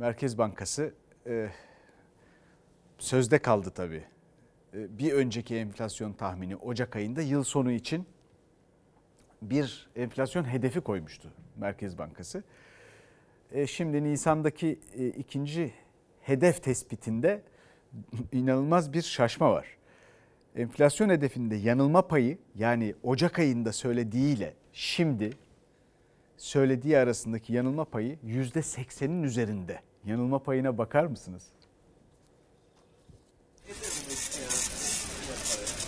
Merkez Bankası e, sözde kaldı tabii. E, bir önceki enflasyon tahmini Ocak ayında yıl sonu için bir enflasyon hedefi koymuştu Merkez Bankası. E, şimdi Nisan'daki e, ikinci hedef tespitinde inanılmaz bir şaşma var. Enflasyon hedefinde yanılma payı yani Ocak ayında söylediğiyle şimdi söylediği arasındaki yanılma payı yüzde seksenin üzerinde yanılma payına bakar mısınız?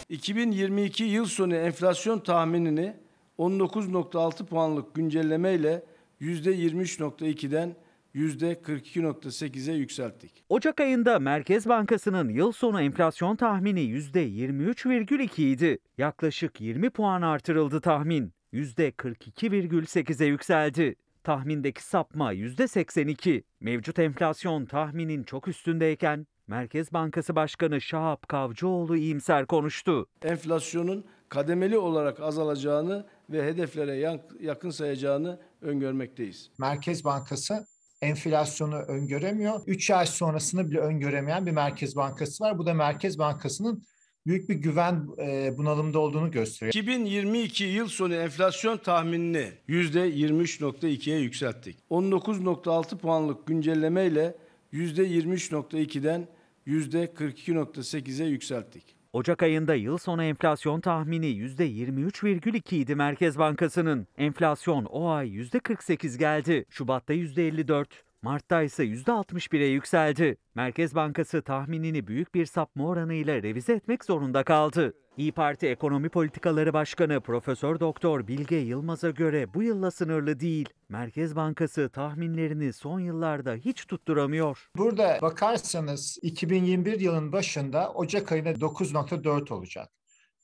2022 yıl sonu enflasyon tahminini 19.6 puanlık güncelleme ile %23.2'den %42.8'e yükselttik. Ocak ayında Merkez Bankası'nın yıl sonu enflasyon tahmini %23,2 idi. Yaklaşık 20 puan artırıldı tahmin. %42,8'e yükseldi tahmindeki sapma %82. Mevcut enflasyon tahminin çok üstündeyken Merkez Bankası Başkanı Şahap Kavcıoğlu iyimser konuştu. Enflasyonun kademeli olarak azalacağını ve hedeflere yakın sayacağını öngörmekteyiz. Merkez Bankası enflasyonu öngöremiyor. 3 ay sonrasını bile öngöremeyen bir Merkez Bankası var. Bu da Merkez Bankası'nın büyük bir güven e, bunalımda olduğunu gösteriyor. 2022 yıl sonu enflasyon tahminini %23.2'ye yükselttik. 19.6 puanlık güncelleme ile %23.2'den %42.8'e yükselttik. Ocak ayında yıl sonu enflasyon tahmini %23,2 idi Merkez Bankası'nın. Enflasyon o ay %48 geldi. Şubat'ta %54, Mart'ta ise %61'e yükseldi. Merkez Bankası tahminini büyük bir sapma oranıyla revize etmek zorunda kaldı. İyi Parti Ekonomi Politikaları Başkanı Profesör Doktor Bilge Yılmaz'a göre bu yılla sınırlı değil. Merkez Bankası tahminlerini son yıllarda hiç tutturamıyor. Burada bakarsanız 2021 yılın başında Ocak ayında 9.4 olacak.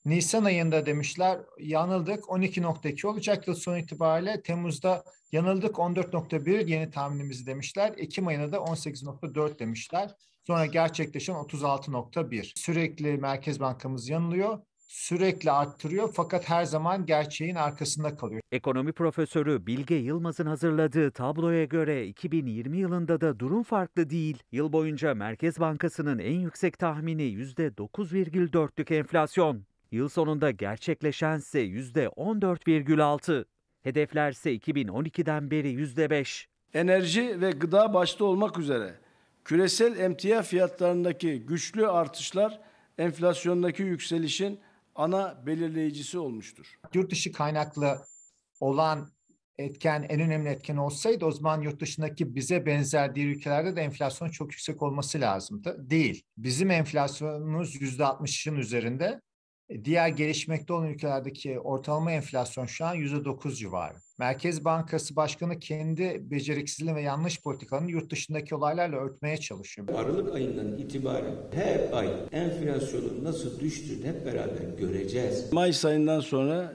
Nisan ayında demişler yanıldık 12.2 olacak yıl son itibariyle. Temmuz'da yanıldık 14.1 yeni tahminimizi demişler. Ekim ayında da 18.4 demişler. Sonra gerçekleşen 36.1. Sürekli Merkez Bankamız yanılıyor sürekli arttırıyor fakat her zaman gerçeğin arkasında kalıyor. Ekonomi profesörü Bilge Yılmaz'ın hazırladığı tabloya göre 2020 yılında da durum farklı değil. Yıl boyunca Merkez Bankası'nın en yüksek tahmini %9,4'lük enflasyon. Yıl sonunda gerçekleşense %14,6. Hedeflerse 2012'den beri %5. Enerji ve gıda başta olmak üzere küresel emtia fiyatlarındaki güçlü artışlar enflasyondaki yükselişin ana belirleyicisi olmuştur. Yurt dışı kaynaklı olan etken en önemli etken olsaydı o zaman yurt dışındaki bize benzer diğer ülkelerde de enflasyon çok yüksek olması lazımdı. Değil. Bizim enflasyonumuz %60'ın üzerinde e, diğer gelişmekte olan ülkelerdeki ortalama enflasyon şu an %9 civarı. Merkez Bankası Başkanı kendi beceriksizliği ve yanlış politikalarını yurt dışındaki olaylarla örtmeye çalışıyor. Aralık ayından itibaren her ay enflasyonun nasıl düştüğünü hep beraber göreceğiz. Mayıs ayından sonra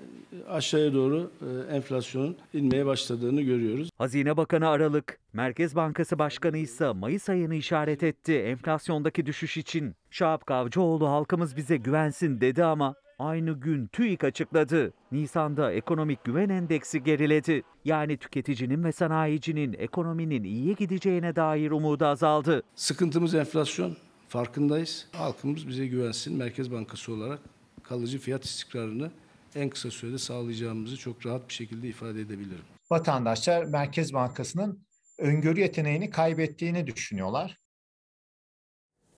aşağıya doğru e, enflasyonun inmeye başladığını görüyoruz. Hazine Bakanı Aralık, Merkez Bankası Başkanı ise Mayıs ayını işaret etti enflasyondaki düşüş için. Şahap Kavcıoğlu halkımız bize güvensin dedi ama aynı gün TÜİK açıkladı. Nisan'da ekonomik güven endeksi geriledi. Yani tüketicinin ve sanayicinin ekonominin iyiye gideceğine dair umudu azaldı. Sıkıntımız enflasyon. Farkındayız. Halkımız bize güvensin. Merkez Bankası olarak kalıcı fiyat istikrarını en kısa sürede sağlayacağımızı çok rahat bir şekilde ifade edebilirim. Vatandaşlar Merkez Bankası'nın öngörü yeteneğini kaybettiğini düşünüyorlar.